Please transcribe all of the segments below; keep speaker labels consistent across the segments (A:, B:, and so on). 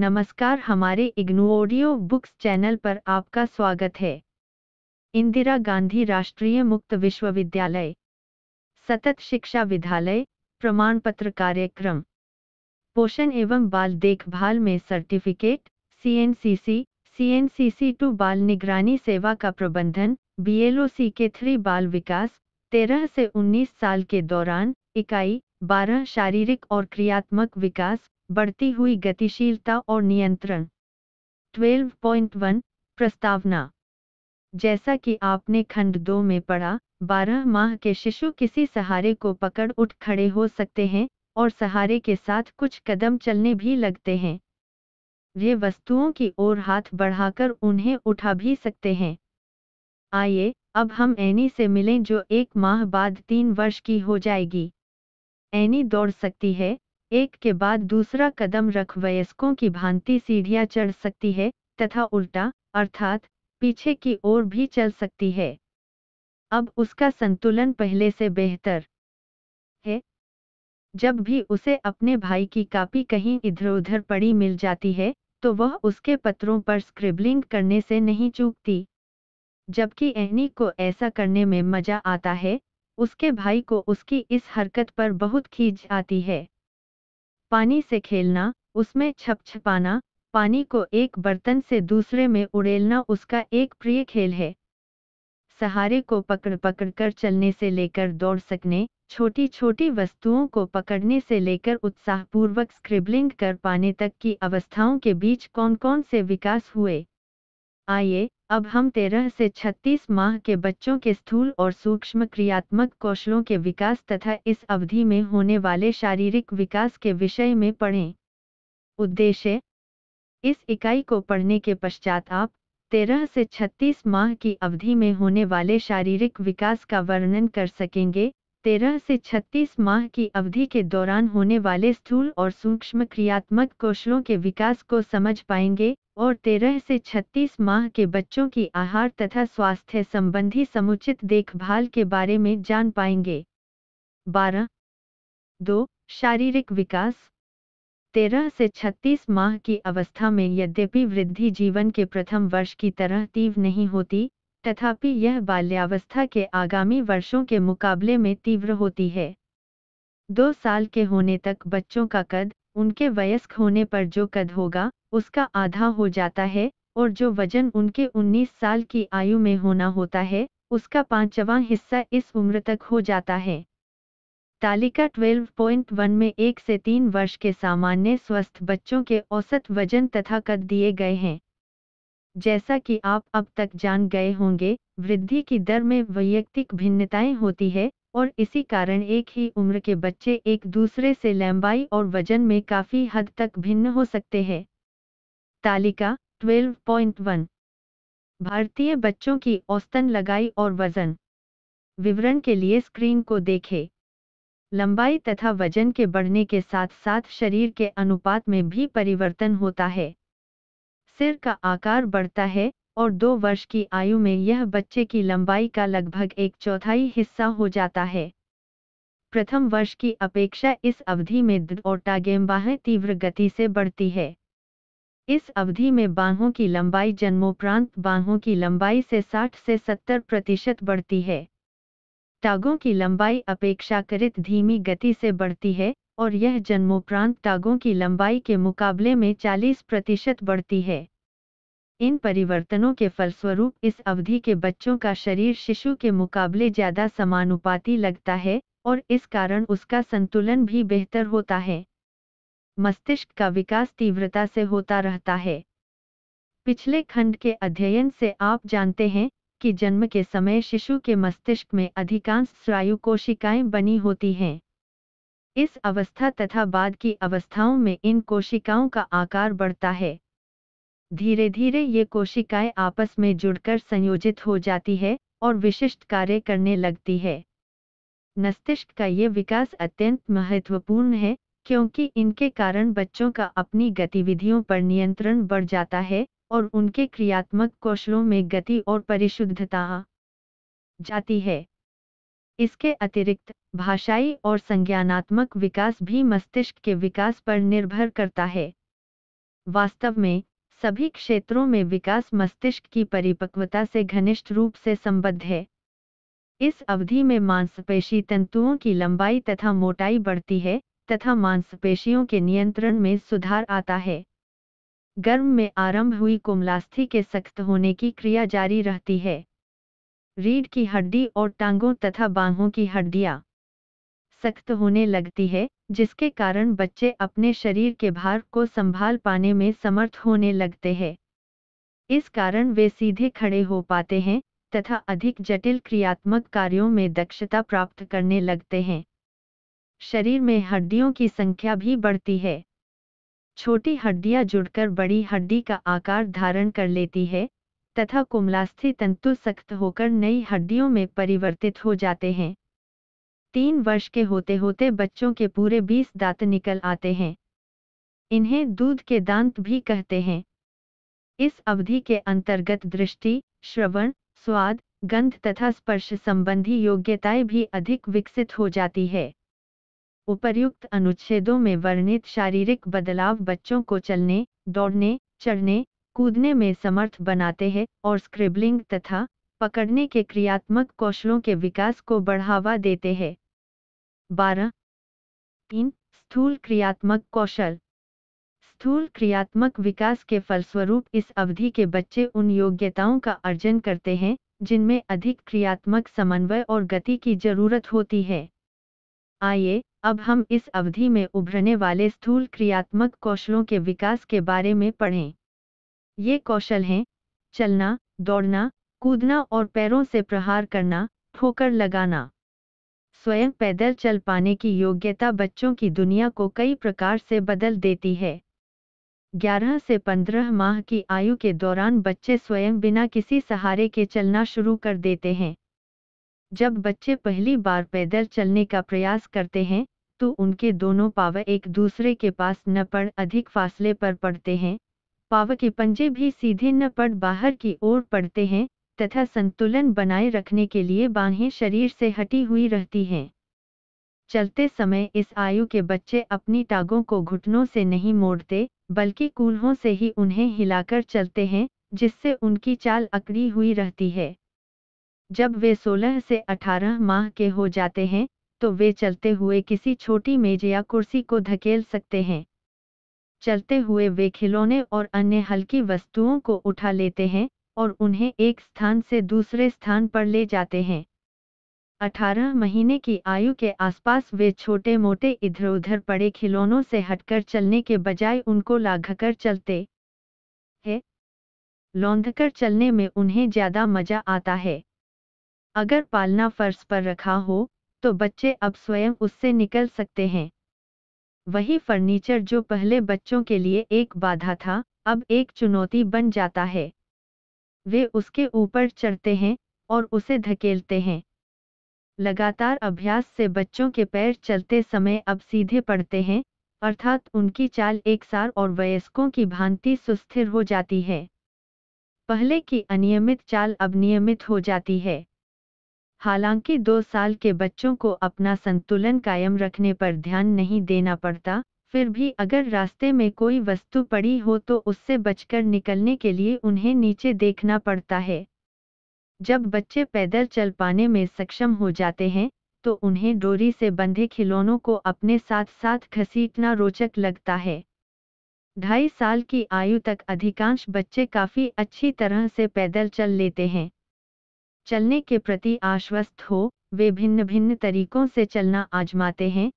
A: नमस्कार हमारे इग्नोडियो books channel पर आपका स्वागत है इंदिरा गांधी राष्ट्रीय मुक्त विश्वविद्यालय सतत शिक्षा विद्यालय प्रमाण पत्र कार्यक्रम पोषण एवं बाल देखभाल में certificate C C C to बाल निगरानी सेवा का प्रबंधन बी सी के थ्री बाल विकास तेरह से उन्नीस साल के दौरान इकाई बारह शारीरिक और क्रियात्मक विकास बढ़ती हुई गतिशीलता और नियंत्रण 12.1 प्रस्तावना जैसा कि आपने खंड दो में पढ़ा बारह माह के शिशु किसी सहारे को पकड़ उठ खड़े हो सकते हैं और सहारे के साथ कुछ कदम चलने भी लगते हैं वे वस्तुओं की ओर हाथ बढ़ाकर उन्हें उठा भी सकते हैं आइए अब हम एनी से मिलें जो एक माह बाद तीन वर्ष की हो जाएगी एनी दौड़ सकती है एक के बाद दूसरा कदम रख वयस्कों की भांति सीढ़ियां चढ़ सकती है तथा उल्टा अर्थात पीछे की ओर भी चल सकती है अब उसका संतुलन पहले से बेहतर है जब भी उसे अपने भाई की कापी कहीं इधर उधर पड़ी मिल जाती है तो वह उसके पत्रों पर स्क्रिबलिंग करने से नहीं चूकती जबकि एनी को ऐसा करने में मजा आता है उसके भाई को उसकी इस हरकत पर बहुत खींच आती है पानी से खेलना उसमें छप छपाना पानी को एक बर्तन से दूसरे में उड़ेलना उसका एक प्रिय खेल है सहारे को पकड़ पकड़ कर चलने से लेकर दौड़ सकने छोटी छोटी वस्तुओं को पकड़ने से लेकर उत्साहपूर्वक स्क्रिबलिंग कर पाने तक की अवस्थाओं के बीच कौन कौन से विकास हुए आइए अब हम 13 से 36 माह के बच्चों के स्थूल और सूक्ष्म क्रियात्मक कौशलों के विकास तथा इस अवधि में होने वाले शारीरिक विकास के विषय में पढ़ें उद्देश्य इस इकाई को पढ़ने के पश्चात आप 13 से 36 माह की अवधि में होने वाले शारीरिक विकास का वर्णन कर सकेंगे 13 से 36 माह की अवधि के दौरान होने वाले स्थूल और सूक्ष्म क्रियात्मक कौशलों के विकास को समझ पाएंगे और तेरह से छत्तीस माह के बच्चों की आहार तथा स्वास्थ्य संबंधी समुचित देखभाल के बारे में जान पाएंगे बारह दो शारीरिक विकास तेरह से छत्तीस माह की अवस्था में यद्यपि वृद्धि जीवन के प्रथम वर्ष की तरह तीव्र नहीं होती तथापि यह बाल्यावस्था के आगामी वर्षों के मुकाबले में तीव्र होती है दो साल के होने तक बच्चों का कद उनके वयस्क होने पर जो कद होगा उसका आधा हो जाता है और जो वजन उनके 19 साल की आयु में होना होता है उसका पांचवा हिस्सा इस उम्र तक हो जाता है तालिका 12.1 में एक से तीन वर्ष के सामान्य स्वस्थ बच्चों के औसत वजन तथा कद दिए गए हैं जैसा कि आप अब तक जान गए होंगे वृद्धि की दर में वैयक्तिक भिन्नताएं होती है और इसी कारण एक ही उम्र के बच्चे एक दूसरे से लंबाई और वजन में काफी हद तक भिन्न हो सकते हैं तालिका 12.1 भारतीय बच्चों की औसतन लगाई और वजन विवरण के लिए स्क्रीन को देखें लंबाई तथा वजन के बढ़ने के साथ साथ शरीर के अनुपात में भी परिवर्तन होता है सिर का आकार बढ़ता है और दो वर्ष की आयु में यह बच्चे की लंबाई का लगभग एक चौथाई हिस्सा हो जाता है प्रथम वर्ष की अपेक्षा इस अवधि में दृढ़ और टागेम्बाहें तीव्र गति से बढ़ती है इस अवधि में बाहों की लंबाई जन्मोपरांत बाहों की लंबाई से 60 से 70 प्रतिशत बढ़ती है टागों की लंबाई अपेक्षाकृत धीमी गति से बढ़ती है और यह जन्मोपरांत टागों की लंबाई के मुकाबले में 40 प्रतिशत बढ़ती है इन परिवर्तनों के फलस्वरूप इस अवधि के बच्चों का शरीर शिशु के मुकाबले ज्यादा समानुपाती लगता है और इस कारण उसका संतुलन भी बेहतर होता है मस्तिष्क का विकास तीव्रता से होता रहता है पिछले खंड के अध्ययन से आप जानते हैं कि जन्म के समय शिशु के मस्तिष्क में अधिकांश स्वायु कोशिकाएं बनी होती हैं इस अवस्था तथा बाद की अवस्थाओं में इन कोशिकाओं का आकार बढ़ता है धीरे धीरे ये कोशिकाएं आपस में जुड़कर संयोजित हो जाती है और विशिष्ट कार्य करने लगती है मस्तिष्क का ये विकास अत्यंत महत्वपूर्ण है क्योंकि इनके कारण बच्चों का अपनी गतिविधियों पर नियंत्रण बढ़ जाता है और उनके क्रियात्मक कौशलों में गति और परिशुद्धता जाती है इसके अतिरिक्त भाषाई और संज्ञानात्मक विकास भी मस्तिष्क के विकास पर निर्भर करता है वास्तव में सभी क्षेत्रों में विकास मस्तिष्क की परिपक्वता से घनिष्ठ रूप से संबद्ध है इस अवधि में मांसपेशी तंतुओं की लंबाई तथा मोटाई बढ़ती है तथा मांसपेशियों के नियंत्रण में सुधार आता है गर्म में आरंभ हुई कोमलास्थि के सख्त होने की क्रिया जारी रहती है रीढ़ की हड्डी और टांगों तथा बाहों की हड्डियां सख्त होने लगती है जिसके कारण बच्चे अपने शरीर के भार को संभाल पाने में समर्थ होने लगते हैं इस कारण वे सीधे खड़े हो पाते हैं तथा अधिक जटिल क्रियात्मक कार्यों में दक्षता प्राप्त करने लगते हैं शरीर में हड्डियों की संख्या भी बढ़ती है छोटी हड्डियां जुड़कर बड़ी हड्डी का आकार धारण कर लेती है तथा कुमलास्थि तंतु सख्त होकर नई हड्डियों में परिवर्तित हो जाते हैं तीन वर्ष के होते होते बच्चों के पूरे बीस दांत निकल आते हैं इन्हें दूध के दांत भी कहते हैं इस अवधि के अंतर्गत दृष्टि श्रवण स्वाद गंध तथा स्पर्श संबंधी योग्यताएं भी अधिक विकसित हो जाती है उपर्युक्त अनुच्छेदों में वर्णित शारीरिक बदलाव बच्चों को चलने दौड़ने चढ़ने कूदने में समर्थ बनाते हैं और स्क्रिबलिंग तथा पकड़ने के क्रियात्मक कौशलों के विकास को बढ़ावा देते हैं बारह तीन स्थूल क्रियात्मक कौशल स्थूल क्रियात्मक विकास के फलस्वरूप इस अवधि के बच्चे उन योग्यताओं का अर्जन करते हैं जिनमें अधिक क्रियात्मक समन्वय और गति की जरूरत होती है आइए अब हम इस अवधि में उभरने वाले स्थूल क्रियात्मक कौशलों के विकास के बारे में पढ़ें ये कौशल हैं चलना दौड़ना कूदना और पैरों से प्रहार करना ठोकर लगाना स्वयं पैदल चल पाने की योग्यता बच्चों की दुनिया को कई प्रकार से बदल देती है 11 से 15 माह की आयु के दौरान बच्चे स्वयं बिना किसी सहारे के चलना शुरू कर देते हैं जब बच्चे पहली बार पैदल चलने का प्रयास करते हैं तो उनके दोनों पाव एक दूसरे के पास न पड़ अधिक फासले पर पड़ते हैं पाव के पंजे भी सीधे न पड़ बाहर की ओर पड़ते हैं तथा संतुलन बनाए रखने के लिए बाहें शरीर से हटी हुई रहती हैं चलते समय इस आयु के बच्चे अपनी टागों को घुटनों से नहीं मोड़ते बल्कि कूल्हों से ही उन्हें हिलाकर चलते हैं जिससे उनकी चाल अकड़ी हुई रहती है जब वे 16 से 18 माह के हो जाते हैं तो वे चलते हुए किसी छोटी मेज या कुर्सी को धकेल सकते हैं चलते हुए वे खिलौने और अन्य हल्की वस्तुओं को उठा लेते हैं और उन्हें एक स्थान से दूसरे स्थान पर ले जाते हैं 18 महीने की आयु के आसपास वे छोटे मोटे इधर उधर पड़े खिलौनों से हटकर चलने के बजाय उनको लाघकर चलते है लौंधकर चलने में उन्हें ज्यादा मजा आता है अगर पालना फर्श पर रखा हो तो बच्चे अब स्वयं उससे निकल सकते हैं वही फर्नीचर जो पहले बच्चों के लिए एक बाधा था अब एक चुनौती बन जाता है वे उसके ऊपर चढ़ते हैं और उसे धकेलते हैं लगातार अभ्यास से बच्चों के पैर चलते समय अब सीधे पड़ते हैं अर्थात उनकी चाल एक सार और वयस्कों की भांति सुस्थिर हो जाती है पहले की अनियमित चाल अब नियमित हो जाती है हालांकि दो साल के बच्चों को अपना संतुलन कायम रखने पर ध्यान नहीं देना पड़ता फिर भी अगर रास्ते में कोई वस्तु पड़ी हो तो उससे बचकर निकलने के लिए उन्हें नीचे देखना पड़ता है जब बच्चे पैदल चल पाने में सक्षम हो जाते हैं तो उन्हें डोरी से बंधे खिलौनों को अपने साथ साथ घसीटना रोचक लगता है ढाई साल की आयु तक अधिकांश बच्चे काफ़ी अच्छी तरह से पैदल चल लेते हैं चलने के प्रति आश्वस्त हो वे भिन्न भिन्न तरीकों से चलना आजमाते हैं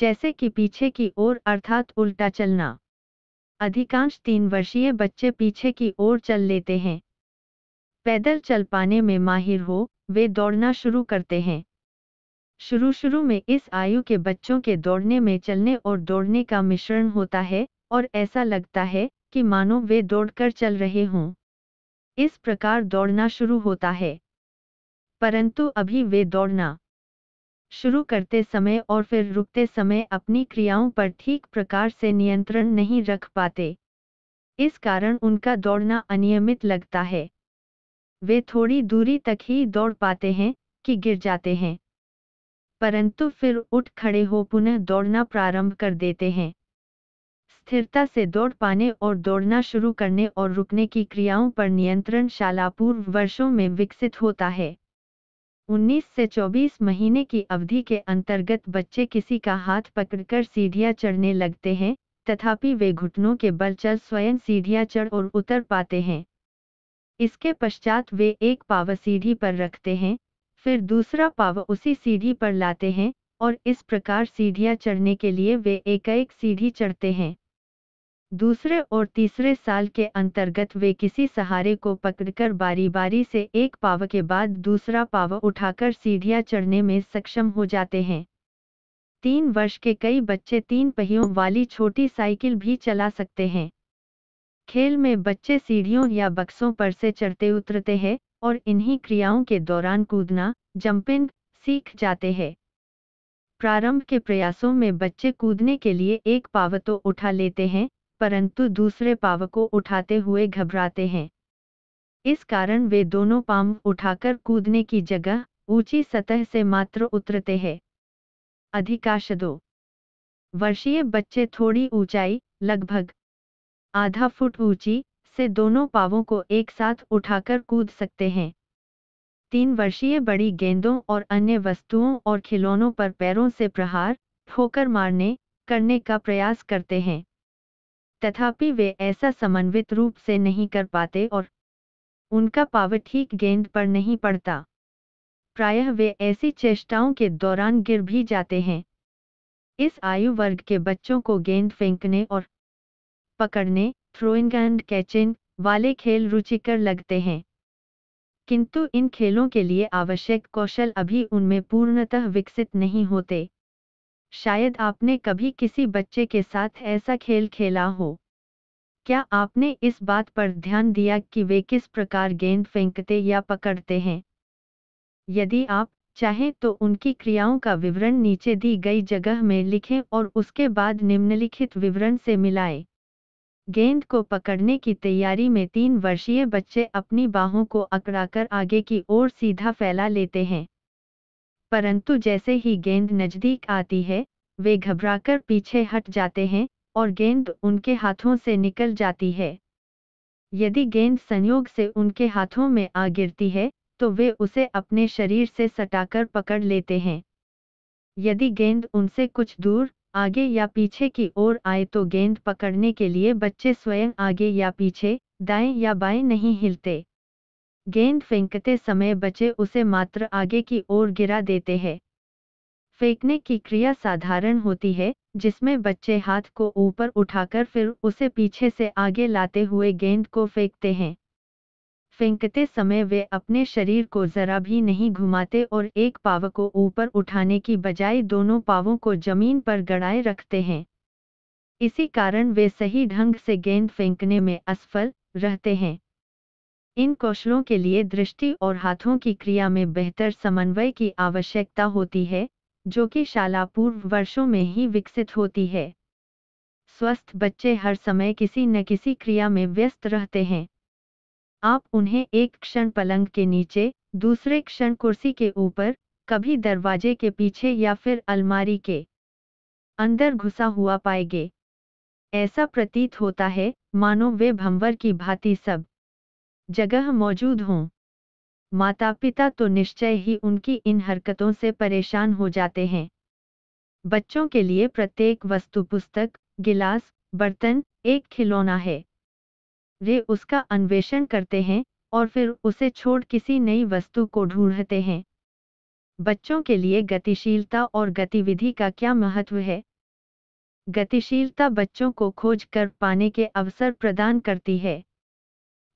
A: जैसे कि पीछे की ओर अर्थात उल्टा चलना अधिकांश तीन वर्षीय बच्चे पीछे की ओर चल लेते हैं पैदल चल पाने में माहिर हो वे दौड़ना शुरू करते हैं शुरू शुरू में इस आयु के बच्चों के दौड़ने में चलने और दौड़ने का मिश्रण होता है और ऐसा लगता है कि मानो वे दौड़कर चल रहे हों इस प्रकार दौड़ना शुरू होता है परंतु अभी वे दौड़ना शुरू करते समय और फिर रुकते समय अपनी क्रियाओं पर ठीक प्रकार से नियंत्रण नहीं रख पाते इस कारण उनका दौड़ना अनियमित लगता है वे थोड़ी दूरी तक ही दौड़ पाते हैं कि गिर जाते हैं परंतु फिर उठ खड़े हो पुनः दौड़ना प्रारंभ कर देते हैं स्थिरता से दौड़ पाने और दौड़ना शुरू करने और रुकने की क्रियाओं पर नियंत्रण शालापूर्व वर्षों में विकसित होता है 19 से 24 महीने की अवधि के अंतर्गत बच्चे किसी का हाथ पकड़कर सीढ़ियाँ चढ़ने लगते हैं तथापि वे घुटनों के बल चल स्वयं सीढ़ियाँ चढ़ और उतर पाते हैं इसके पश्चात वे एक पाव सीढ़ी पर रखते हैं फिर दूसरा पाव उसी सीढ़ी पर लाते हैं और इस प्रकार सीढ़ियाँ चढ़ने के लिए वे एक एक सीढ़ी चढ़ते हैं दूसरे और तीसरे साल के अंतर्गत वे किसी सहारे को पकड़कर बारी बारी से एक पाव के बाद दूसरा पाव उठाकर सीढ़ियां चढ़ने में सक्षम हो जाते हैं तीन वर्ष के कई बच्चे तीन पहियों वाली छोटी साइकिल भी चला सकते हैं खेल में बच्चे सीढ़ियों या बक्सों पर से चढ़ते उतरते हैं और इन्हीं क्रियाओं के दौरान कूदना जंपिंग सीख जाते हैं प्रारंभ के प्रयासों में बच्चे कूदने के लिए एक पाव तो उठा लेते हैं परंतु दूसरे पाव को उठाते हुए घबराते हैं इस कारण वे दोनों पाम उठाकर कूदने की जगह ऊंची सतह से मात्र उतरते हैं अधिकांश दो वर्षीय बच्चे थोड़ी ऊंचाई लगभग आधा फुट ऊंची से दोनों पावों को एक साथ उठाकर कूद सकते हैं तीन वर्षीय बड़ी गेंदों और अन्य वस्तुओं और खिलौनों पर पैरों से प्रहार ठोकर मारने करने का प्रयास करते हैं तथापि वे ऐसा समन्वित रूप से नहीं कर पाते और उनका पाव ठीक गेंद पर नहीं पड़ता प्रायः वे ऐसी चेष्टाओं के दौरान गिर भी जाते हैं इस आयु वर्ग के बच्चों को गेंद फेंकने और पकड़ने थ्रोइंग एंड कैचिंग वाले खेल रुचिकर लगते हैं किंतु इन खेलों के लिए आवश्यक कौशल अभी उनमें पूर्णतः विकसित नहीं होते शायद आपने कभी किसी बच्चे के साथ ऐसा खेल खेला हो क्या आपने इस बात पर ध्यान दिया कि वे किस प्रकार गेंद फेंकते या पकड़ते हैं यदि आप चाहें तो उनकी क्रियाओं का विवरण नीचे दी गई जगह में लिखें और उसके बाद निम्नलिखित विवरण से मिलाएं। गेंद को पकड़ने की तैयारी में तीन वर्षीय बच्चे अपनी बाहों को अकड़ाकर आगे की ओर सीधा फैला लेते हैं परंतु जैसे ही गेंद नजदीक आती है वे घबराकर पीछे हट जाते हैं और गेंद उनके हाथों से निकल जाती है यदि गेंद संयोग से उनके हाथों में आ गिरती है तो वे उसे अपने शरीर से सटाकर पकड़ लेते हैं यदि गेंद उनसे कुछ दूर आगे या पीछे की ओर आए तो गेंद पकड़ने के लिए बच्चे स्वयं आगे या पीछे दाएं या बाएं नहीं हिलते गेंद फेंकते समय बचे उसे मात्र आगे की ओर गिरा देते हैं फेंकने की क्रिया साधारण होती है जिसमें बच्चे हाथ को ऊपर उठाकर फिर उसे पीछे से आगे लाते हुए गेंद को फेंकते हैं फेंकते समय वे अपने शरीर को जरा भी नहीं घुमाते और एक पाव को ऊपर उठाने की बजाय दोनों पावों को जमीन पर गड़ाए रखते हैं इसी कारण वे सही ढंग से गेंद फेंकने में असफल रहते हैं इन कौशलों के लिए दृष्टि और हाथों की क्रिया में बेहतर समन्वय की आवश्यकता होती है जो कि शाला पूर्व वर्षों में ही विकसित होती है स्वस्थ बच्चे हर समय किसी न किसी क्रिया में व्यस्त रहते हैं आप उन्हें एक क्षण पलंग के नीचे दूसरे क्षण कुर्सी के ऊपर कभी दरवाजे के पीछे या फिर अलमारी के अंदर घुसा हुआ पाएंगे ऐसा प्रतीत होता है मानो वे भंवर की भांति सब जगह मौजूद हों माता पिता तो निश्चय ही उनकी इन हरकतों से परेशान हो जाते हैं बच्चों के लिए प्रत्येक वस्तु पुस्तक गिलास बर्तन एक खिलौना है वे उसका अन्वेषण करते हैं और फिर उसे छोड़ किसी नई वस्तु को ढूंढते हैं बच्चों के लिए गतिशीलता और गतिविधि का क्या महत्व है गतिशीलता बच्चों को खोज कर पाने के अवसर प्रदान करती है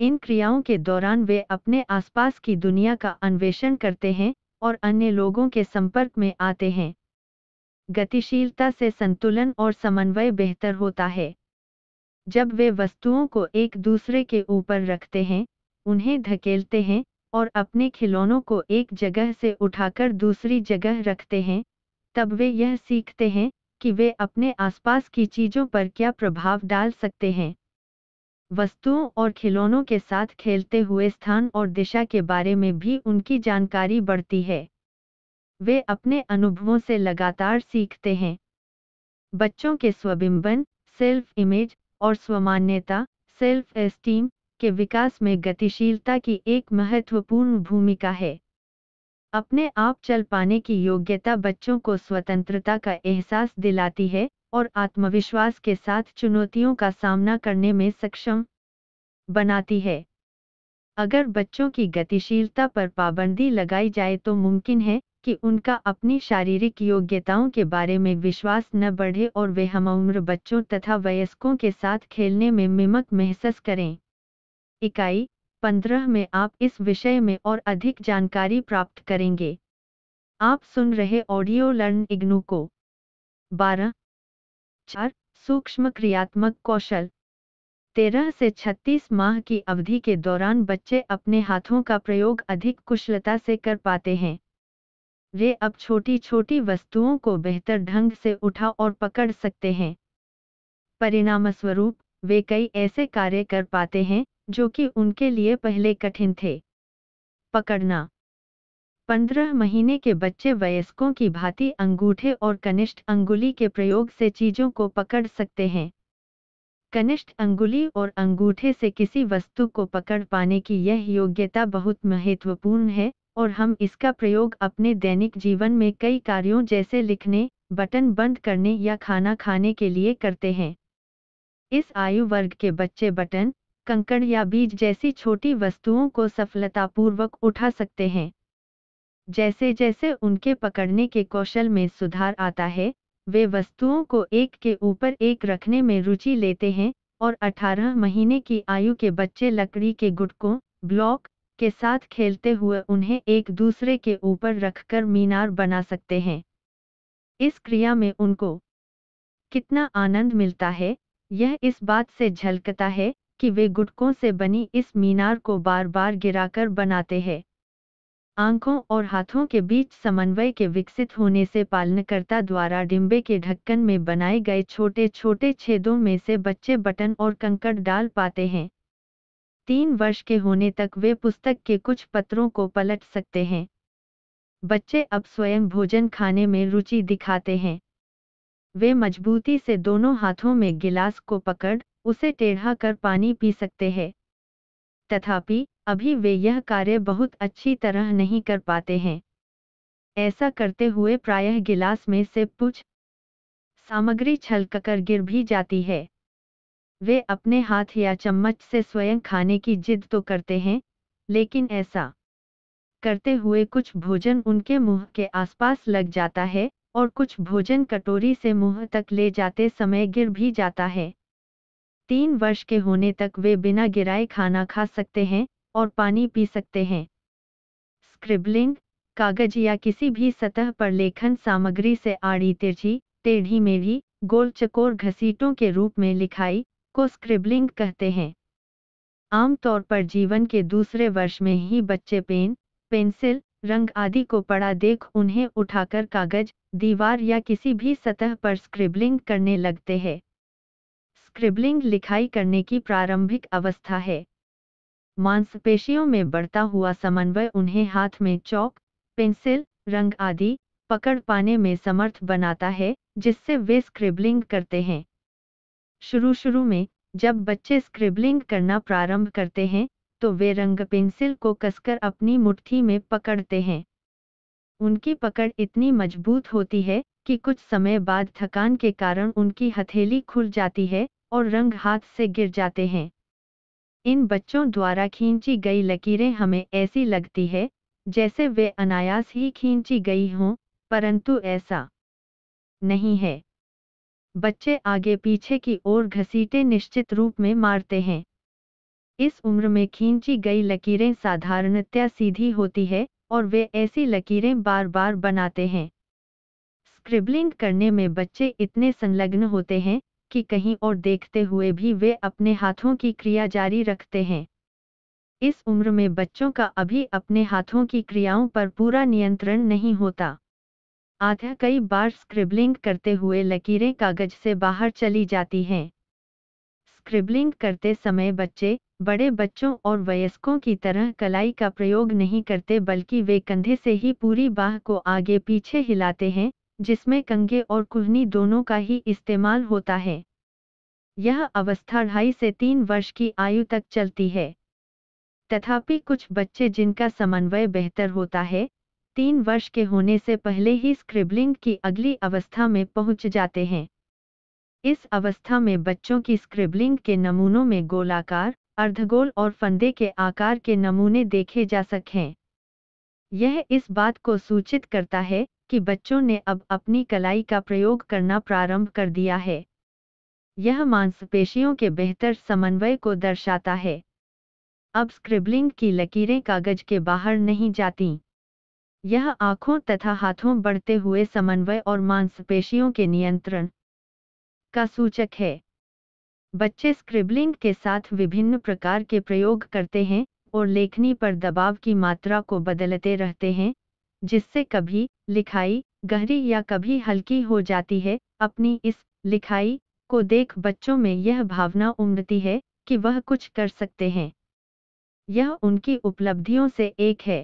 A: इन क्रियाओं के दौरान वे अपने आसपास की दुनिया का अन्वेषण करते हैं और अन्य लोगों के संपर्क में आते हैं गतिशीलता से संतुलन और समन्वय बेहतर होता है जब वे वस्तुओं को एक दूसरे के ऊपर रखते हैं उन्हें धकेलते हैं और अपने खिलौनों को एक जगह से उठाकर दूसरी जगह रखते हैं तब वे यह सीखते हैं कि वे अपने आसपास की चीजों पर क्या प्रभाव डाल सकते हैं वस्तुओं और खिलौनों के साथ खेलते हुए स्थान और दिशा के बारे में भी उनकी जानकारी बढ़ती है वे अपने अनुभवों से लगातार सीखते हैं बच्चों के स्वबिंबन सेल्फ इमेज और स्वमान्यता सेल्फ एस्टीम के विकास में गतिशीलता की एक महत्वपूर्ण भूमिका है अपने आप चल पाने की योग्यता बच्चों को स्वतंत्रता का एहसास दिलाती है और आत्मविश्वास के साथ चुनौतियों का सामना करने में सक्षम बनाती है अगर बच्चों की गतिशीलता पर पाबंदी लगाई जाए तो मुमकिन है कि उनका अपनी शारीरिक योग्यताओं के बारे में विश्वास न बढ़े और वे हमउम्र बच्चों तथा वयस्कों के साथ खेलने में मिमक महसूस करें इकाई पंद्रह में आप इस विषय में और अधिक जानकारी प्राप्त करेंगे आप सुन रहे ऑडियो लर्न इग्नू को बारह चार सूक्ष्म क्रियात्मक कौशल तेरह से छत्तीस माह की अवधि के दौरान बच्चे अपने हाथों का प्रयोग अधिक कुशलता से कर पाते हैं वे अब छोटी छोटी वस्तुओं को बेहतर ढंग से उठा और पकड़ सकते हैं परिणामस्वरूप वे कई ऐसे कार्य कर पाते हैं जो कि उनके लिए पहले कठिन थे पकड़ना पंद्रह महीने के बच्चे वयस्कों की भांति अंगूठे और कनिष्ठ अंगुली के प्रयोग से चीजों को पकड़ सकते हैं कनिष्ठ अंगुली और अंगूठे से किसी वस्तु को पकड़ पाने की यह योग्यता बहुत महत्वपूर्ण है और हम इसका प्रयोग अपने दैनिक जीवन में कई कार्यों जैसे लिखने बटन बंद करने या खाना खाने के लिए करते हैं इस आयु वर्ग के बच्चे बटन कंकड़ या बीज जैसी छोटी वस्तुओं को सफलतापूर्वक उठा सकते हैं जैसे जैसे उनके पकड़ने के कौशल में सुधार आता है वे वस्तुओं को एक के ऊपर एक रखने में रुचि लेते हैं और 18 महीने की आयु के बच्चे लकड़ी के गुटकों ब्लॉक के साथ खेलते हुए उन्हें एक दूसरे के ऊपर रखकर मीनार बना सकते हैं इस क्रिया में उनको कितना आनंद मिलता है यह इस बात से झलकता है कि वे गुटकों से बनी इस मीनार को बार बार गिराकर बनाते हैं आंखों और हाथों के बीच समन्वय के विकसित होने से पालनकर्ता द्वारा डिम्बे के ढक्कन में बनाए गए छोटे छोटे छेदों में से बच्चे बटन और कंकड़ डाल पाते हैं तीन वर्ष के होने तक वे पुस्तक के कुछ पत्रों को पलट सकते हैं बच्चे अब स्वयं भोजन खाने में रुचि दिखाते हैं वे मजबूती से दोनों हाथों में गिलास को पकड़ उसे टेढ़ा कर पानी पी सकते हैं तथापि अभी वे यह कार्य बहुत अच्छी तरह नहीं कर पाते हैं ऐसा करते हुए प्रायः गिलास में से कुछ सामग्री छलककर गिर भी जाती है वे अपने हाथ या चम्मच से स्वयं खाने की जिद तो करते हैं लेकिन ऐसा करते हुए कुछ भोजन उनके मुंह के आसपास लग जाता है और कुछ भोजन कटोरी से मुंह तक ले जाते समय गिर भी जाता है तीन वर्ष के होने तक वे बिना गिराए खाना खा सकते हैं और पानी पी सकते हैं स्क्रिबलिंग कागज या किसी भी सतह पर लेखन सामग्री से आड़ी तिरछी टेढ़ी मेढ़ी गोल चकोर घसीटों के रूप में लिखाई को स्क्रिबलिंग कहते हैं आमतौर पर जीवन के दूसरे वर्ष में ही बच्चे पेन पेंसिल रंग आदि को पड़ा देख उन्हें उठाकर कागज दीवार या किसी भी सतह पर स्क्रिबलिंग करने लगते हैं स्क्रिबलिंग लिखाई करने की प्रारंभिक अवस्था है मांसपेशियों में बढ़ता हुआ समन्वय उन्हें हाथ में चौक पेंसिल रंग आदि पकड़ पाने में समर्थ बनाता है जिससे वे स्क्रिबलिंग करते हैं शुरू शुरू में जब बच्चे स्क्रिबलिंग करना प्रारंभ करते हैं तो वे रंग पेंसिल को कसकर अपनी मुट्ठी में पकड़ते हैं उनकी पकड़ इतनी मजबूत होती है कि कुछ समय बाद थकान के कारण उनकी हथेली खुल जाती है और रंग हाथ से गिर जाते हैं इन बच्चों द्वारा खींची गई लकीरें हमें ऐसी लगती है जैसे वे अनायास ही खींची गई हों परंतु ऐसा नहीं है बच्चे आगे पीछे की ओर घसीटे निश्चित रूप में मारते हैं इस उम्र में खींची गई लकीरें साधारणतया सीधी होती है और वे ऐसी लकीरें बार बार बनाते हैं स्क्रिबलिंग करने में बच्चे इतने संलग्न होते हैं कि कहीं और देखते हुए भी वे अपने हाथों की क्रिया जारी रखते हैं इस उम्र में बच्चों का अभी अपने हाथों की क्रियाओं पर पूरा नियंत्रण नहीं होता आधा कई बार स्क्रिबलिंग करते हुए लकीरें कागज से बाहर चली जाती हैं स्क्रिबलिंग करते समय बच्चे बड़े बच्चों और वयस्कों की तरह कलाई का प्रयोग नहीं करते बल्कि वे कंधे से ही पूरी बाह को आगे पीछे हिलाते हैं जिसमें कंगे और कुहनी दोनों का ही इस्तेमाल होता है यह अवस्था ढाई से तीन वर्ष की आयु तक चलती है तथापि कुछ बच्चे जिनका समन्वय बेहतर होता है तीन वर्ष के होने से पहले ही स्क्रिबलिंग की अगली अवस्था में पहुंच जाते हैं इस अवस्था में बच्चों की स्क्रिबलिंग के नमूनों में गोलाकार अर्धगोल और फंदे के आकार के नमूने देखे जा सकें यह इस बात को सूचित करता है कि बच्चों ने अब अपनी कलाई का प्रयोग करना प्रारंभ कर दिया है यह मांसपेशियों के बेहतर समन्वय को दर्शाता है अब स्क्रिबलिंग की लकीरें कागज के बाहर नहीं जातीं यह आंखों तथा हाथों बढ़ते हुए समन्वय और मांसपेशियों के नियंत्रण का सूचक है बच्चे स्क्रिबलिंग के साथ विभिन्न प्रकार के प्रयोग करते हैं और लेखनी पर दबाव की मात्रा को बदलते रहते हैं जिससे कभी लिखाई गहरी या कभी हल्की हो जाती है अपनी इस लिखाई को देख बच्चों में यह भावना उमड़ती है कि वह कुछ कर सकते हैं यह उनकी उपलब्धियों से एक है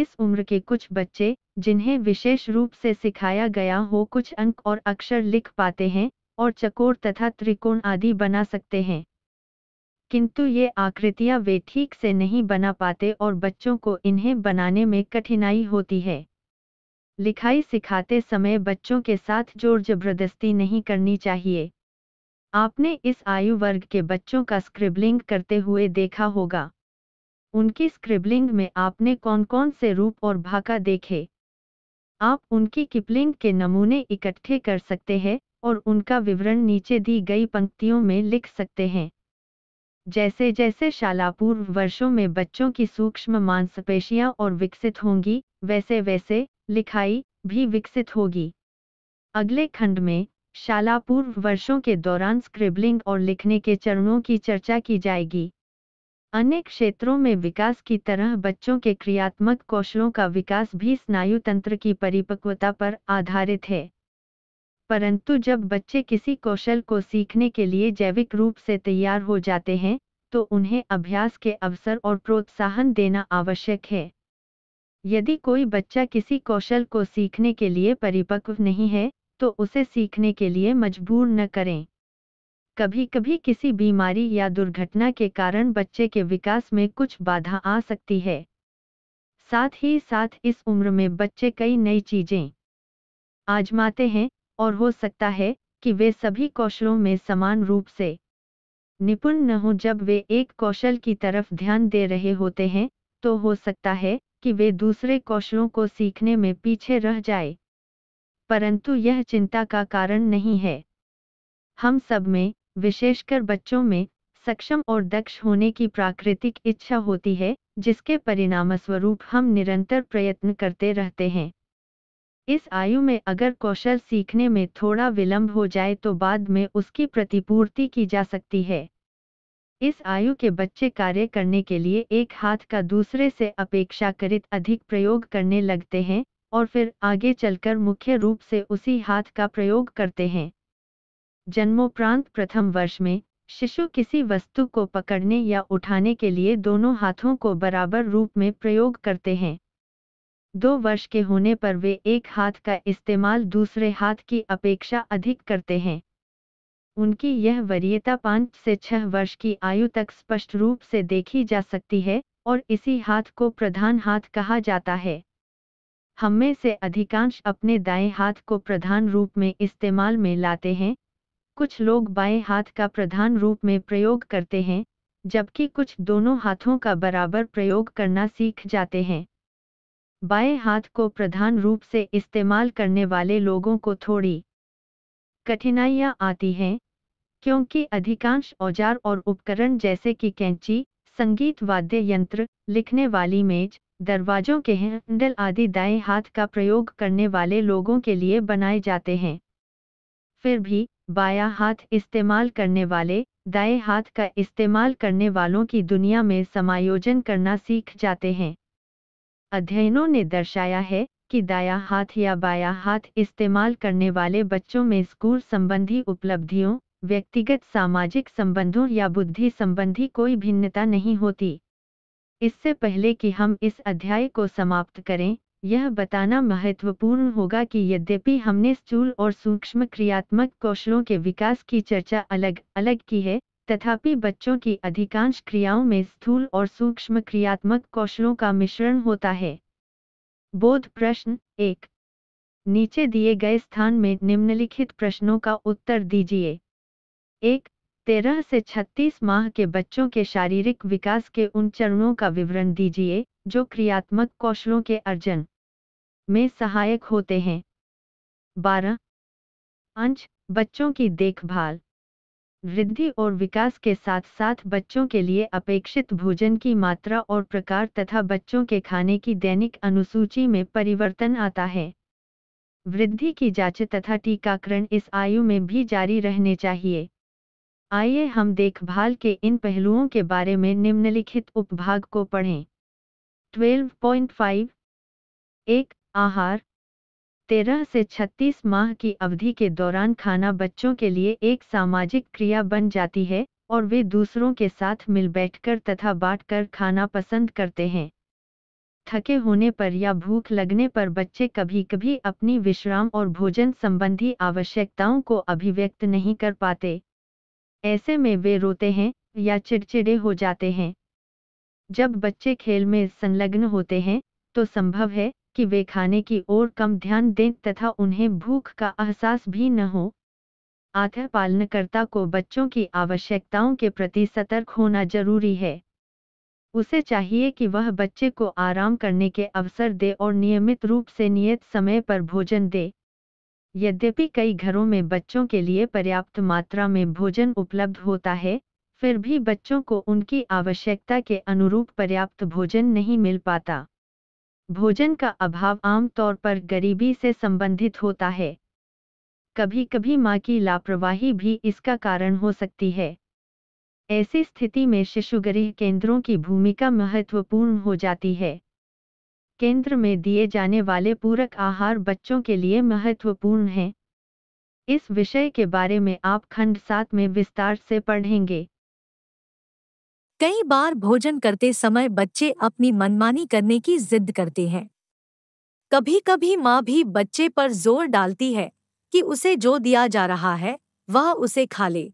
A: इस उम्र के कुछ बच्चे जिन्हें विशेष रूप से सिखाया गया हो कुछ अंक और अक्षर लिख पाते हैं और चकोर तथा त्रिकोण आदि बना सकते हैं किंतु ये आकृतियां वे ठीक से नहीं बना पाते और बच्चों को इन्हें बनाने में कठिनाई होती है लिखाई सिखाते समय बच्चों के साथ जोर जबरदस्ती नहीं करनी चाहिए आपने इस आयु वर्ग के बच्चों का स्क्रिबलिंग करते हुए देखा होगा उनकी स्क्रिबलिंग में आपने कौन कौन से रूप और भाका देखे आप उनकी किपलिंग के नमूने इकट्ठे कर सकते हैं और उनका विवरण नीचे दी गई पंक्तियों में लिख सकते हैं जैसे जैसे शाला पूर्व वर्षों में बच्चों की सूक्ष्म मांसपेशियां और विकसित होंगी वैसे वैसे लिखाई भी विकसित होगी अगले खंड में शाला पूर्व वर्षों के दौरान स्क्रिबलिंग और लिखने के चरणों की चर्चा की जाएगी अन्य क्षेत्रों में विकास की तरह बच्चों के क्रियात्मक कौशलों का विकास भी स्नायु तंत्र की परिपक्वता पर आधारित है परंतु जब बच्चे किसी कौशल को सीखने के लिए जैविक रूप से तैयार हो जाते हैं तो उन्हें अभ्यास के अवसर और प्रोत्साहन देना आवश्यक है यदि कोई बच्चा किसी कौशल को सीखने के लिए परिपक्व नहीं है तो उसे सीखने के लिए मजबूर न करें कभी कभी किसी बीमारी या दुर्घटना के कारण बच्चे के विकास में कुछ बाधा आ सकती है साथ ही साथ इस उम्र में बच्चे कई नई चीजें आजमाते हैं और हो सकता है कि वे सभी कौशलों में समान रूप से निपुण न हो जब वे एक कौशल की तरफ ध्यान दे रहे होते हैं तो हो सकता है कि वे दूसरे कौशलों को सीखने में पीछे रह जाए परंतु यह चिंता का कारण नहीं है हम सब में विशेषकर बच्चों में सक्षम और दक्ष होने की प्राकृतिक इच्छा होती है जिसके परिणामस्वरूप हम निरंतर प्रयत्न करते रहते हैं इस आयु में अगर कौशल सीखने में थोड़ा विलंब हो जाए तो बाद में उसकी प्रतिपूर्ति की जा सकती है इस आयु के बच्चे कार्य करने के लिए एक हाथ का दूसरे से अपेक्षाकृत अधिक प्रयोग करने लगते हैं और फिर आगे चलकर मुख्य रूप से उसी हाथ का प्रयोग करते हैं जन्मोपरांत प्रथम वर्ष में शिशु किसी वस्तु को पकड़ने या उठाने के लिए दोनों हाथों को बराबर रूप में प्रयोग करते हैं दो वर्ष के होने पर वे एक हाथ का इस्तेमाल दूसरे हाथ की अपेक्षा अधिक करते हैं उनकी यह वरीयता पाँच से छह वर्ष की आयु तक स्पष्ट रूप से देखी जा सकती है और इसी हाथ को प्रधान हाथ कहा जाता है हम में से अधिकांश अपने दाएं हाथ को प्रधान रूप में इस्तेमाल में लाते हैं कुछ लोग बाएं हाथ का प्रधान रूप में प्रयोग करते हैं जबकि कुछ दोनों हाथों का बराबर प्रयोग करना सीख जाते हैं बाएं हाथ को प्रधान रूप से इस्तेमाल करने वाले लोगों को थोड़ी कठिनाइयां आती हैं क्योंकि अधिकांश औजार और उपकरण जैसे कि कैंची संगीत वाद्य यंत्र लिखने वाली मेज दरवाजों के हैंडल आदि दाएं हाथ का प्रयोग करने वाले लोगों के लिए बनाए जाते हैं फिर भी बाया हाथ इस्तेमाल करने वाले दाएं हाथ का इस्तेमाल करने वालों की दुनिया में समायोजन करना सीख जाते हैं अध्ययनों ने दर्शाया है कि दाया हाथ या बाया हाथ इस्तेमाल करने वाले बच्चों में स्कूल संबंधी उपलब्धियों व्यक्तिगत सामाजिक संबंधों या बुद्धि संबंधी कोई भिन्नता नहीं होती इससे पहले कि हम इस अध्याय को समाप्त करें यह बताना महत्वपूर्ण होगा कि यद्यपि हमने स्थूल और सूक्ष्म क्रियात्मक कौशलों के विकास की चर्चा अलग अलग की है तथापि बच्चों की अधिकांश क्रियाओं में स्थूल और सूक्ष्म क्रियात्मक कौशलों का मिश्रण होता है बोध प्रश्न एक नीचे दिए गए स्थान में निम्नलिखित प्रश्नों का उत्तर दीजिए एक तेरह से छत्तीस माह के बच्चों के शारीरिक विकास के उन चरणों का विवरण दीजिए जो क्रियात्मक कौशलों के अर्जन में सहायक होते हैं बारह अंश बच्चों की देखभाल वृद्धि और विकास के साथ साथ बच्चों के लिए अपेक्षित भोजन की मात्रा और प्रकार तथा बच्चों के खाने की दैनिक अनुसूची में परिवर्तन आता है वृद्धि की जांच तथा टीकाकरण इस आयु में भी जारी रहने चाहिए आइए हम देखभाल के इन पहलुओं के बारे में निम्नलिखित उपभाग को पढ़ें 12.5 एक आहार तेरह से छत्तीस माह की अवधि के दौरान खाना बच्चों के लिए एक सामाजिक क्रिया बन जाती है और वे दूसरों के साथ मिल बैठकर तथा बांटकर खाना पसंद करते हैं थके होने पर या भूख लगने पर बच्चे कभी कभी अपनी विश्राम और भोजन संबंधी आवश्यकताओं को अभिव्यक्त नहीं कर पाते ऐसे में वे रोते हैं या चिड़चिड़े हो जाते हैं जब बच्चे खेल में संलग्न होते हैं तो संभव है कि वे खाने की ओर कम ध्यान दें तथा उन्हें भूख का एहसास भी न हो आतः पालनकर्ता को बच्चों की आवश्यकताओं के प्रति सतर्क होना जरूरी है उसे चाहिए कि वह बच्चे को आराम करने के अवसर दे और नियमित रूप से नियत समय पर भोजन दे यद्यपि कई घरों में बच्चों के लिए पर्याप्त मात्रा में भोजन उपलब्ध होता है फिर भी बच्चों को उनकी आवश्यकता के अनुरूप पर्याप्त भोजन नहीं मिल पाता भोजन का अभाव आमतौर पर गरीबी से संबंधित होता है कभी कभी मां की लापरवाही भी इसका कारण हो सकती है ऐसी स्थिति में शिशु गृह केंद्रों की भूमिका महत्वपूर्ण हो जाती है केंद्र में दिए जाने वाले पूरक आहार बच्चों के लिए महत्वपूर्ण हैं इस विषय के बारे में आप खंड सात में विस्तार से पढ़ेंगे कई बार भोजन करते समय बच्चे अपनी मनमानी करने की जिद करते हैं
B: कभी कभी माँ भी बच्चे पर जोर डालती है कि उसे जो दिया जा रहा है वह उसे खा ले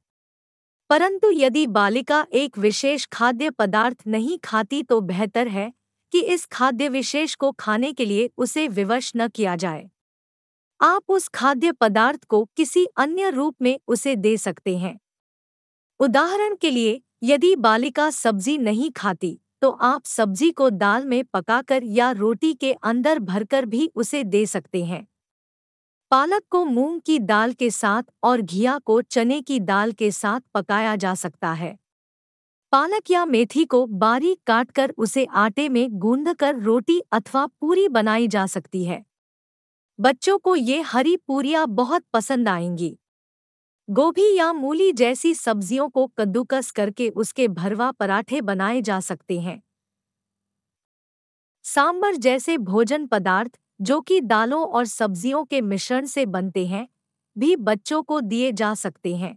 B: परंतु यदि बालिका एक विशेष खाद्य पदार्थ नहीं खाती तो बेहतर है कि इस खाद्य विशेष को खाने के लिए उसे विवश न किया जाए आप उस खाद्य पदार्थ को किसी अन्य रूप में उसे दे सकते हैं उदाहरण के लिए यदि बालिका सब्जी नहीं खाती तो आप सब्जी को दाल में पकाकर या रोटी के अंदर भरकर भी उसे दे सकते हैं पालक को मूंग की दाल के साथ और घिया को चने की दाल के साथ पकाया जा सकता है पालक या मेथी को बारीक काटकर उसे आटे में कर रोटी अथवा पूरी बनाई जा सकती है बच्चों को ये हरी पूरियां बहुत पसंद आएंगी गोभी या मूली जैसी सब्जियों को कद्दूकस करके उसके भरवा पराठे बनाए जा सकते हैं सांबर जैसे भोजन पदार्थ जो कि दालों और सब्जियों के मिश्रण से बनते हैं भी बच्चों को दिए जा सकते हैं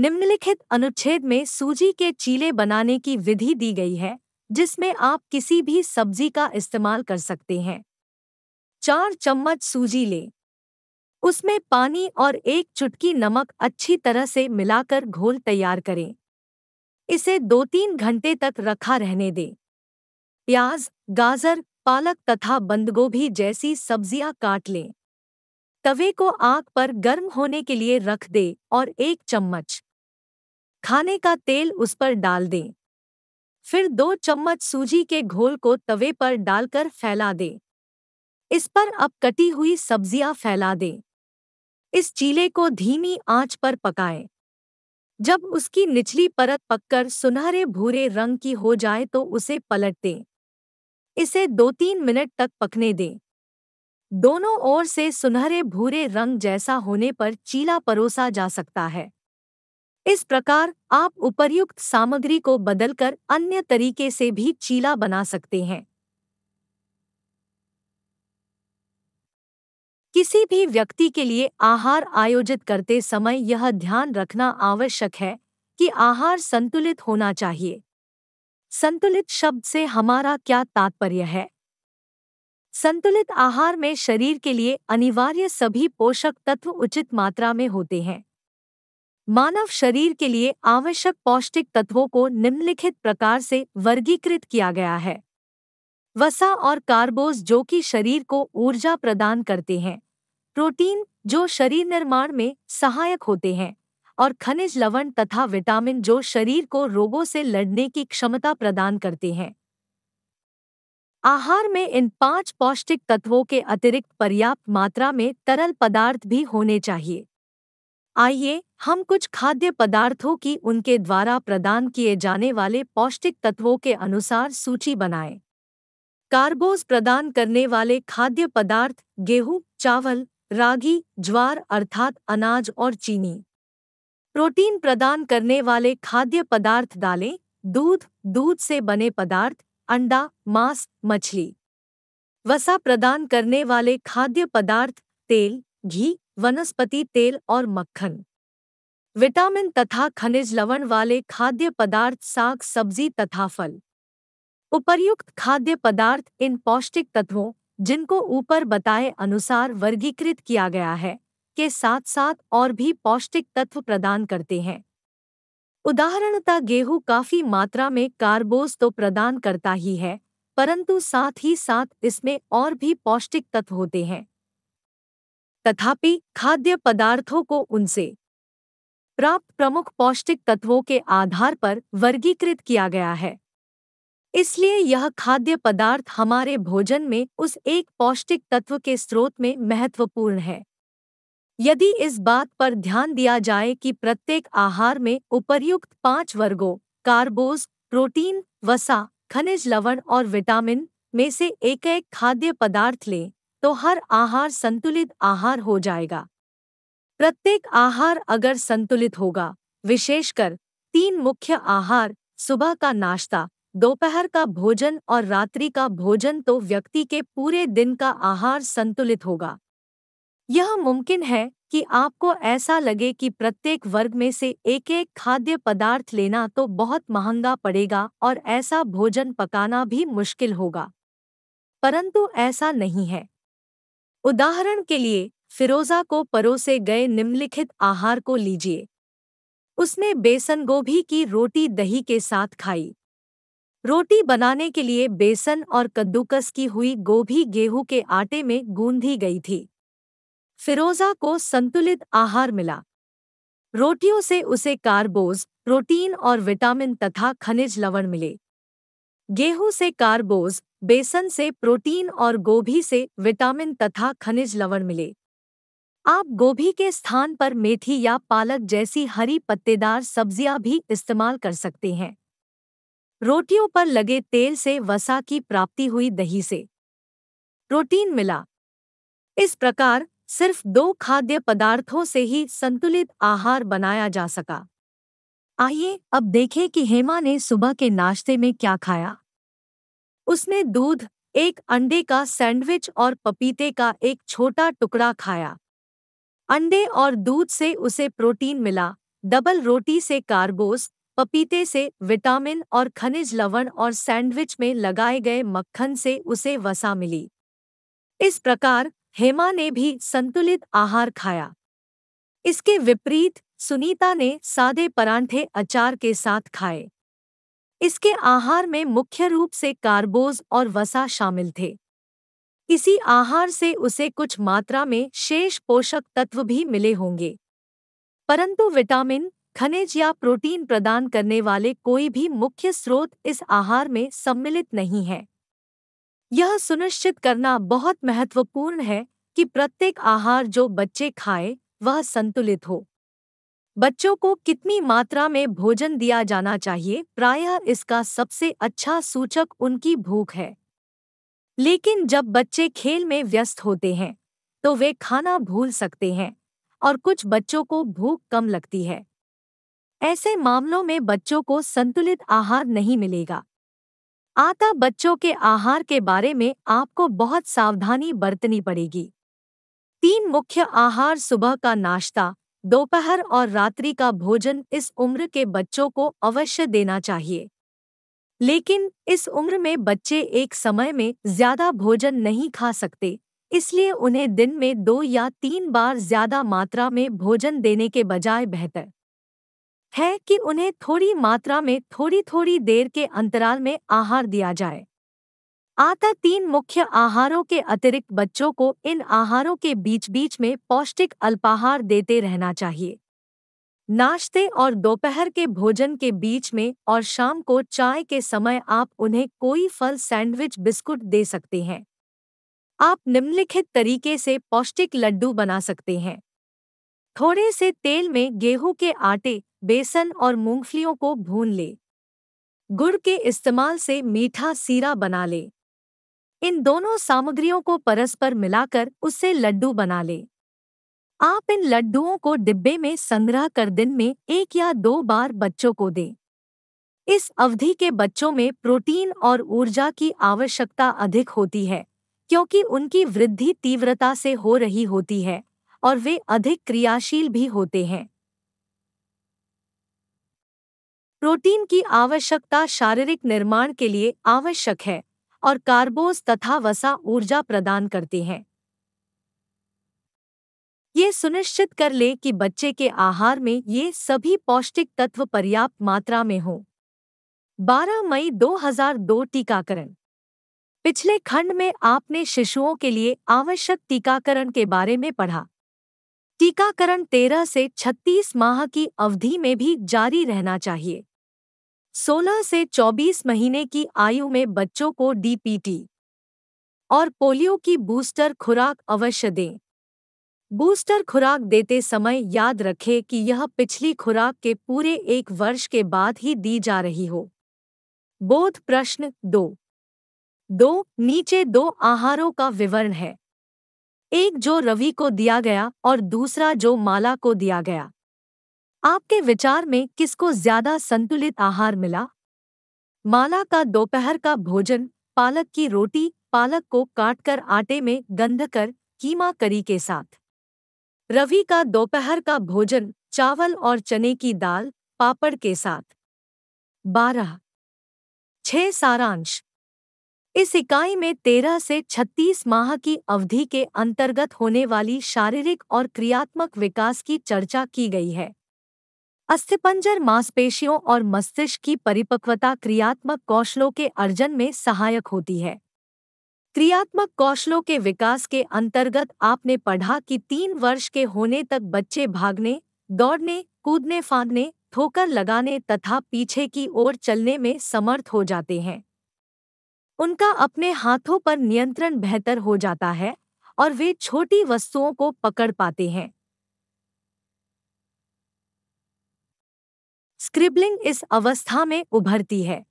B: निम्नलिखित अनुच्छेद में सूजी के चीले बनाने की विधि दी गई है जिसमें आप किसी भी सब्जी का इस्तेमाल कर सकते हैं चार चम्मच सूजी लें उसमें पानी और एक चुटकी नमक अच्छी तरह से मिलाकर घोल तैयार करें इसे दो तीन घंटे तक रखा रहने दें प्याज गाजर पालक तथा बंदगोभी जैसी सब्जियां काट लें तवे को आग पर गर्म होने के लिए रख दे और एक चम्मच खाने का तेल उस पर डाल दें फिर दो चम्मच सूजी के घोल को तवे पर डालकर फैला दें इस पर अब कटी हुई सब्जियां फैला दें इस चीले को धीमी आंच पर पकाएं। जब उसकी निचली परत पककर सुनहरे भूरे रंग की हो जाए तो उसे पलट दें इसे दो तीन मिनट तक पकने दें दोनों ओर से सुनहरे भूरे रंग जैसा होने पर चीला परोसा जा सकता है इस प्रकार आप उपर्युक्त सामग्री को बदलकर अन्य तरीके से भी चीला बना सकते हैं किसी भी व्यक्ति के लिए आहार आयोजित करते समय यह ध्यान रखना आवश्यक है कि आहार संतुलित होना चाहिए संतुलित शब्द से हमारा क्या तात्पर्य है संतुलित आहार में शरीर के लिए अनिवार्य सभी पोषक तत्व उचित मात्रा में होते हैं मानव शरीर के लिए आवश्यक पौष्टिक तत्वों को निम्नलिखित प्रकार से वर्गीकृत किया गया है वसा और कार्बोज जो कि शरीर को ऊर्जा प्रदान करते हैं प्रोटीन जो शरीर निर्माण में सहायक होते हैं और खनिज लवण तथा विटामिन जो शरीर को रोगों से लड़ने की क्षमता प्रदान करते हैं आहार में इन पांच पौष्टिक तत्वों के अतिरिक्त पर्याप्त मात्रा में तरल पदार्थ भी होने चाहिए आइए हम कुछ खाद्य पदार्थों की उनके द्वारा प्रदान किए जाने वाले पौष्टिक तत्वों के अनुसार सूची बनाएं। कार्बोज प्रदान करने वाले खाद्य पदार्थ गेहूं चावल रागी ज्वार अर्थात अनाज और चीनी प्रोटीन प्रदान करने वाले खाद्य पदार्थ दालें दूध दूध से बने पदार्थ अंडा मांस मछली वसा प्रदान करने वाले खाद्य पदार्थ तेल घी वनस्पति तेल और मक्खन विटामिन तथा खनिज लवण वाले खाद्य पदार्थ साग सब्जी तथा फल उपर्युक्त खाद्य पदार्थ इन पौष्टिक तत्वों जिनको ऊपर बताए अनुसार वर्गीकृत किया गया है के साथ साथ और भी पौष्टिक तत्व प्रदान करते हैं उदाहरणतः गेहूं काफी मात्रा में कार्बोज तो प्रदान करता ही है परंतु साथ ही साथ इसमें और भी पौष्टिक तत्व होते हैं तथापि खाद्य पदार्थों को उनसे प्राप्त प्रमुख पौष्टिक तत्वों के आधार पर वर्गीकृत किया गया है इसलिए यह खाद्य पदार्थ हमारे भोजन में उस एक पौष्टिक तत्व के स्रोत में महत्वपूर्ण है यदि इस बात पर ध्यान दिया जाए कि प्रत्येक आहार में उपर्युक्त पांच वर्गों कार्बोज प्रोटीन वसा खनिज लवण और विटामिन में से एक एक खाद्य पदार्थ लें तो हर आहार संतुलित आहार हो जाएगा प्रत्येक आहार अगर संतुलित होगा विशेषकर तीन मुख्य आहार सुबह का नाश्ता दोपहर का भोजन और रात्रि का भोजन तो व्यक्ति के पूरे दिन का आहार संतुलित होगा यह मुमकिन है कि आपको ऐसा लगे कि प्रत्येक वर्ग में से एक एक खाद्य पदार्थ लेना तो बहुत महंगा पड़ेगा और ऐसा भोजन पकाना भी मुश्किल होगा परंतु ऐसा नहीं है उदाहरण के लिए फिरोजा को परोसे गए निम्नलिखित आहार को लीजिए उसने बेसन गोभी की रोटी दही के साथ खाई रोटी बनाने के लिए बेसन और कद्दूकस की हुई गोभी गेहूं के आटे में गूंधी गई थी फिरोजा को संतुलित आहार मिला रोटियों से उसे कार्बोज प्रोटीन और विटामिन तथा खनिज लवण मिले गेहूं से कार्बोज बेसन से प्रोटीन और गोभी से विटामिन तथा खनिज लवण मिले आप गोभी के स्थान पर मेथी या पालक जैसी हरी पत्तेदार सब्जियां भी इस्तेमाल कर सकते हैं रोटियों पर लगे तेल से वसा की प्राप्ति हुई दही से प्रोटीन मिला इस प्रकार सिर्फ दो खाद्य पदार्थों से ही संतुलित आहार बनाया जा सका आइए अब देखें कि हेमा ने सुबह के नाश्ते में क्या खाया उसने दूध एक अंडे का सैंडविच और पपीते का एक छोटा टुकड़ा खाया अंडे और दूध से उसे प्रोटीन मिला डबल रोटी से कार्बोस पपीते से विटामिन और खनिज लवण और सैंडविच में लगाए गए मक्खन से उसे वसा मिली इस प्रकार हेमा ने भी संतुलित आहार खाया इसके विपरीत सुनीता ने सादे परांठे अचार के साथ खाए इसके आहार में मुख्य रूप से कार्बोज और वसा शामिल थे इसी आहार से उसे कुछ मात्रा में शेष पोषक तत्व भी मिले होंगे परंतु विटामिन खनिज या प्रोटीन प्रदान करने वाले कोई भी मुख्य स्रोत इस आहार में सम्मिलित नहीं है यह सुनिश्चित करना बहुत महत्वपूर्ण है कि प्रत्येक आहार जो बच्चे खाए वह संतुलित हो बच्चों को कितनी मात्रा में भोजन दिया जाना चाहिए प्रायः इसका सबसे अच्छा सूचक उनकी भूख है लेकिन जब बच्चे खेल में व्यस्त होते हैं तो वे खाना भूल सकते हैं और कुछ बच्चों को भूख कम लगती है ऐसे मामलों में बच्चों को संतुलित आहार नहीं मिलेगा आता बच्चों के आहार के बारे में आपको बहुत सावधानी बरतनी पड़ेगी तीन मुख्य आहार सुबह का नाश्ता दोपहर और रात्रि का भोजन इस उम्र के बच्चों को अवश्य देना चाहिए लेकिन इस उम्र में बच्चे एक समय में ज्यादा भोजन नहीं खा सकते इसलिए उन्हें दिन में दो या तीन बार ज्यादा मात्रा में भोजन देने के बजाय बेहतर है कि उन्हें थोड़ी मात्रा में थोड़ी थोड़ी देर के अंतराल में आहार दिया जाए आता तीन मुख्य आहारों के अतिरिक्त बच्चों को इन आहारों के बीच बीच में पौष्टिक अल्पाहार देते रहना चाहिए नाश्ते और दोपहर के भोजन के बीच में और शाम को चाय के समय आप उन्हें कोई फल सैंडविच बिस्कुट दे सकते हैं आप निम्नलिखित तरीके से पौष्टिक लड्डू बना सकते हैं थोड़े से तेल में गेहूं के आटे बेसन और मूंगफलियों को भून ले गुड़ के इस्तेमाल से मीठा सीरा बना ले इन दोनों सामग्रियों को परस्पर मिलाकर उससे लड्डू बना ले आप इन लड्डुओं को डिब्बे में संग्रह कर दिन में एक या दो बार बच्चों को दें इस अवधि के बच्चों में प्रोटीन और ऊर्जा की आवश्यकता अधिक होती है क्योंकि उनकी वृद्धि तीव्रता से हो रही होती है और वे अधिक क्रियाशील भी होते हैं प्रोटीन की आवश्यकता शारीरिक निर्माण के लिए आवश्यक है और कार्बोज तथा वसा ऊर्जा प्रदान करते हैं ये सुनिश्चित कर ले कि बच्चे के आहार में ये सभी पौष्टिक तत्व पर्याप्त मात्रा में हों 12 मई 2002 टीकाकरण पिछले खंड में आपने शिशुओं के लिए आवश्यक टीकाकरण के बारे में पढ़ा टीकाकरण 13 से 36 माह की अवधि में भी जारी रहना चाहिए 16 से 24 महीने की आयु में बच्चों को डीपीटी और पोलियो की बूस्टर खुराक अवश्य दें बूस्टर खुराक देते समय याद रखें कि यह पिछली खुराक के पूरे एक वर्ष के बाद ही दी जा रही हो बोध प्रश्न दो दो नीचे दो आहारों का विवरण है एक जो रवि को दिया गया और दूसरा जो माला को दिया गया आपके विचार में किसको ज्यादा संतुलित आहार मिला माला का दोपहर का भोजन पालक की रोटी पालक को काटकर आटे में गंध कर कीमा करी के साथ रवि का दोपहर का भोजन चावल और चने की दाल पापड़ के साथ बारह छह सारांश इस इकाई में तेरह से छत्तीस माह की अवधि के अंतर्गत होने वाली शारीरिक और क्रियात्मक विकास की चर्चा की गई है अस्थिपंजर मांसपेशियों और मस्तिष्क की परिपक्वता क्रियात्मक कौशलों के अर्जन में सहायक होती है क्रियात्मक कौशलों के विकास के अंतर्गत आपने पढ़ा कि तीन वर्ष के होने तक बच्चे भागने दौड़ने कूदने फांदने ठोकर लगाने तथा पीछे की ओर चलने में समर्थ हो जाते हैं उनका अपने हाथों पर नियंत्रण बेहतर हो जाता है और वे छोटी वस्तुओं को पकड़ पाते हैं स्क्रिबलिंग इस अवस्था में उभरती है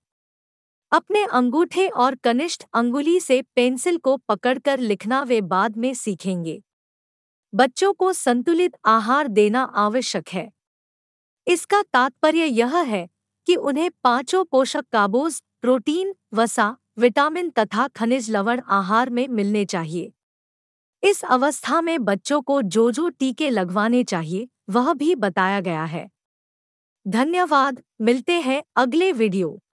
B: अपने अंगूठे और कनिष्ठ अंगुली से पेंसिल को पकड़कर लिखना वे बाद में सीखेंगे बच्चों को संतुलित आहार देना आवश्यक है इसका तात्पर्य यह है कि उन्हें पांचों पोषक काबोज प्रोटीन वसा विटामिन तथा खनिज लवण आहार में मिलने चाहिए इस अवस्था में बच्चों को जो जो टीके लगवाने चाहिए वह भी बताया गया है धन्यवाद मिलते हैं अगले वीडियो